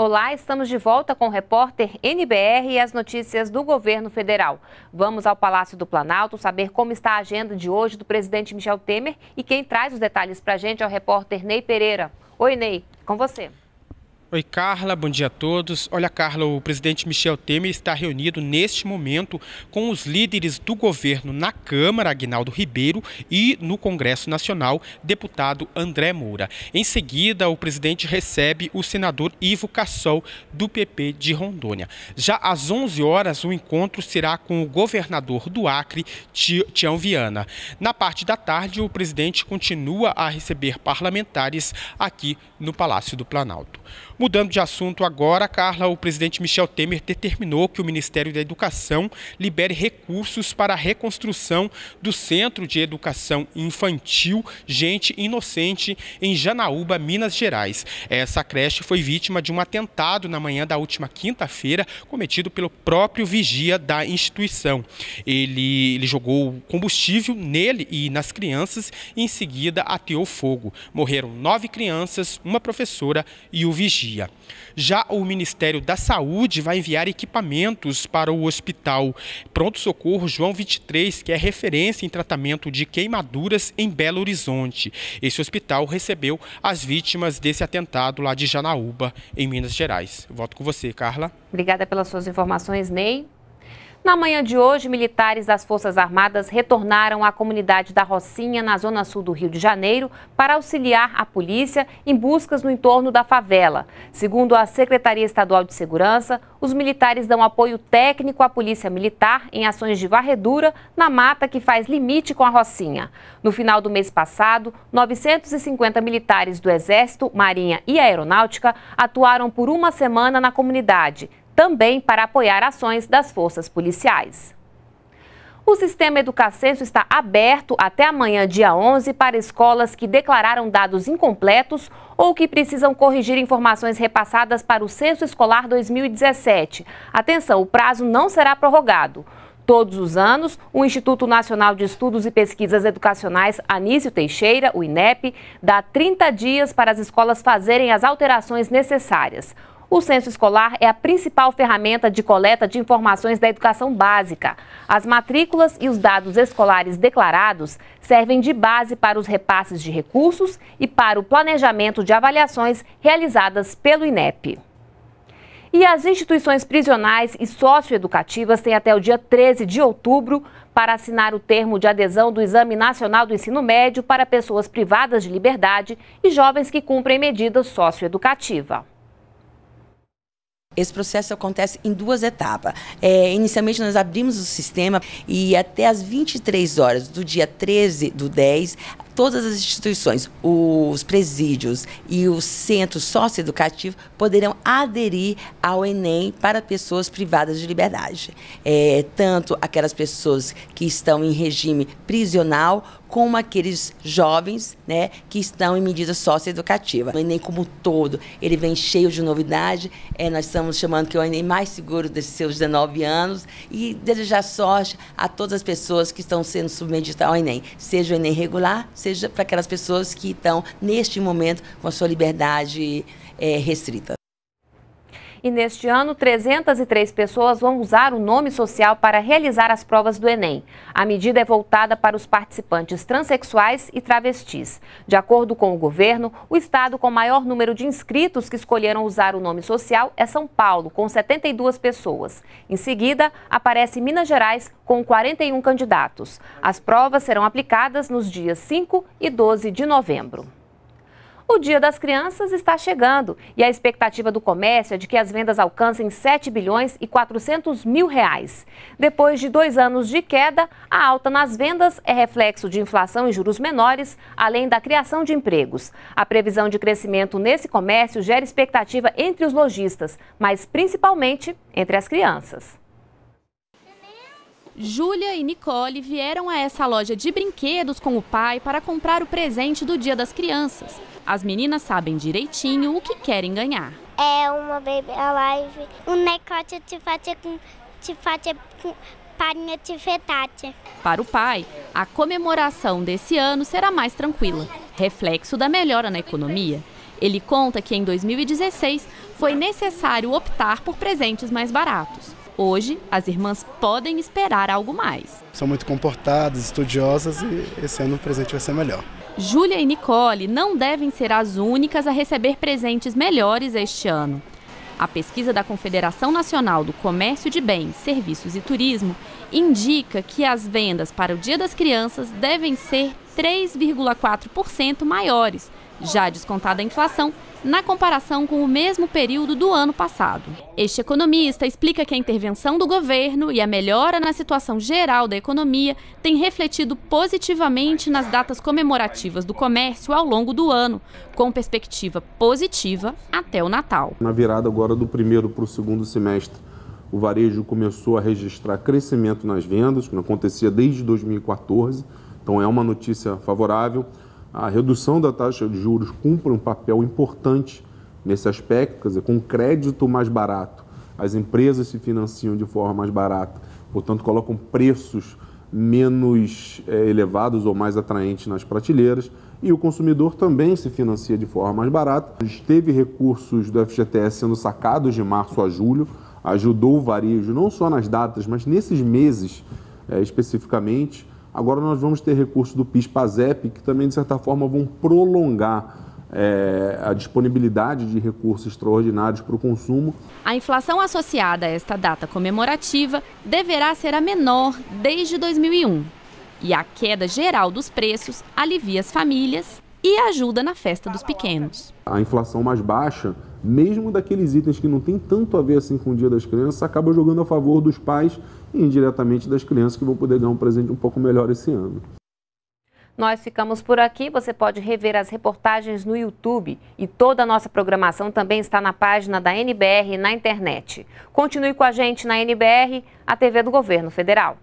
Olá, estamos de volta com o repórter NBR e as notícias do governo federal. Vamos ao Palácio do Planalto saber como está a agenda de hoje do presidente Michel Temer e quem traz os detalhes para a gente é o repórter Ney Pereira. Oi, Ney, com você. Oi, Carla, bom dia a todos. Olha, Carla, o presidente Michel Temer está reunido neste momento com os líderes do governo na Câmara, Guinaldo Ribeiro, e no Congresso Nacional, deputado André Moura. Em seguida, o presidente recebe o senador Ivo Cassol, do PP de Rondônia. Já às 11 horas, o encontro será com o governador do Acre, Tião Viana. Na parte da tarde, o presidente continua a receber parlamentares aqui no Palácio do Planalto. Mudando de assunto agora, Carla, o presidente Michel Temer determinou que o Ministério da Educação libere recursos para a reconstrução do Centro de Educação Infantil Gente Inocente em Janaúba, Minas Gerais. Essa creche foi vítima de um atentado na manhã da última quinta-feira, cometido pelo próprio vigia da instituição. Ele, ele jogou combustível nele e nas crianças e em seguida ateou fogo. Morreram nove crianças, uma professora e o vigia dia. Já o Ministério da Saúde vai enviar equipamentos para o Hospital Pronto Socorro João 23, que é referência em tratamento de queimaduras em Belo Horizonte. Esse hospital recebeu as vítimas desse atentado lá de Janaúba, em Minas Gerais. Volto com você, Carla. Obrigada pelas suas informações, Ney. Na manhã de hoje, militares das Forças Armadas retornaram à comunidade da Rocinha, na zona sul do Rio de Janeiro, para auxiliar a polícia em buscas no entorno da favela. Segundo a Secretaria Estadual de Segurança, os militares dão apoio técnico à polícia militar em ações de varredura na mata que faz limite com a Rocinha. No final do mês passado, 950 militares do Exército, Marinha e Aeronáutica atuaram por uma semana na comunidade também para apoiar ações das forças policiais. O sistema Educacenso está aberto até amanhã, dia 11, para escolas que declararam dados incompletos ou que precisam corrigir informações repassadas para o Censo Escolar 2017. Atenção, o prazo não será prorrogado. Todos os anos, o Instituto Nacional de Estudos e Pesquisas Educacionais Anísio Teixeira, o INEP, dá 30 dias para as escolas fazerem as alterações necessárias. O censo escolar é a principal ferramenta de coleta de informações da educação básica. As matrículas e os dados escolares declarados servem de base para os repasses de recursos e para o planejamento de avaliações realizadas pelo INEP. E as instituições prisionais e socioeducativas têm até o dia 13 de outubro para assinar o termo de adesão do Exame Nacional do Ensino Médio para pessoas privadas de liberdade e jovens que cumprem medidas socioeducativa. Esse processo acontece em duas etapas. É, inicialmente, nós abrimos o sistema e até as 23 horas do dia 13 do 10, todas as instituições, os presídios e os centros socioeducativos poderão aderir ao Enem para pessoas privadas de liberdade. É, tanto aquelas pessoas que estão em regime prisional, como aqueles jovens né, que estão em medida socioeducativa. O Enem como todo, ele vem cheio de novidade. É, nós estamos chamando que é o Enem mais seguro desses seus 19 anos e desejar sorte a todas as pessoas que estão sendo submetidas ao Enem, seja o Enem regular, seja seja para aquelas pessoas que estão, neste momento, com a sua liberdade é, restrita. E neste ano, 303 pessoas vão usar o nome social para realizar as provas do Enem. A medida é voltada para os participantes transexuais e travestis. De acordo com o governo, o estado com maior número de inscritos que escolheram usar o nome social é São Paulo, com 72 pessoas. Em seguida, aparece Minas Gerais, com 41 candidatos. As provas serão aplicadas nos dias 5 e 12 de novembro. O Dia das Crianças está chegando e a expectativa do comércio é de que as vendas alcancem 7 bilhões e 400 mil reais. Depois de dois anos de queda, a alta nas vendas é reflexo de inflação e juros menores, além da criação de empregos. A previsão de crescimento nesse comércio gera expectativa entre os lojistas, mas principalmente entre as crianças. Júlia e Nicole vieram a essa loja de brinquedos com o pai para comprar o presente do Dia das Crianças. As meninas sabem direitinho o que querem ganhar. É uma Baby Alive, um necote de fatia com, de fatia com farinha de fetate. Para o pai, a comemoração desse ano será mais tranquila, reflexo da melhora na economia. Ele conta que em 2016 foi necessário optar por presentes mais baratos. Hoje, as irmãs podem esperar algo mais. São muito comportadas, estudiosas e esse ano o presente vai ser melhor. Júlia e Nicole não devem ser as únicas a receber presentes melhores este ano. A pesquisa da Confederação Nacional do Comércio de Bens, Serviços e Turismo indica que as vendas para o Dia das Crianças devem ser 3,4% maiores já descontada a inflação, na comparação com o mesmo período do ano passado. Este economista explica que a intervenção do governo e a melhora na situação geral da economia tem refletido positivamente nas datas comemorativas do comércio ao longo do ano, com perspectiva positiva até o Natal. Na virada agora do primeiro para o segundo semestre, o varejo começou a registrar crescimento nas vendas, que não acontecia desde 2014, então é uma notícia favorável. A redução da taxa de juros cumpre um papel importante nesse aspecto, quer dizer, com crédito mais barato, as empresas se financiam de forma mais barata, portanto, colocam preços menos é, elevados ou mais atraentes nas prateleiras e o consumidor também se financia de forma mais barata. Teve recursos do FGTS sendo sacados de março a julho, ajudou o varejo não só nas datas, mas nesses meses é, especificamente. Agora nós vamos ter recursos do PIS-PASEP que também, de certa forma, vão prolongar é, a disponibilidade de recursos extraordinários para o consumo. A inflação associada a esta data comemorativa deverá ser a menor desde 2001. E a queda geral dos preços alivia as famílias e ajuda na festa dos pequenos. A inflação mais baixa mesmo daqueles itens que não tem tanto a ver assim com o Dia das Crianças, acaba jogando a favor dos pais e indiretamente das crianças que vão poder ganhar um presente um pouco melhor esse ano. Nós ficamos por aqui. Você pode rever as reportagens no YouTube e toda a nossa programação também está na página da NBR na internet. Continue com a gente na NBR, a TV do Governo Federal.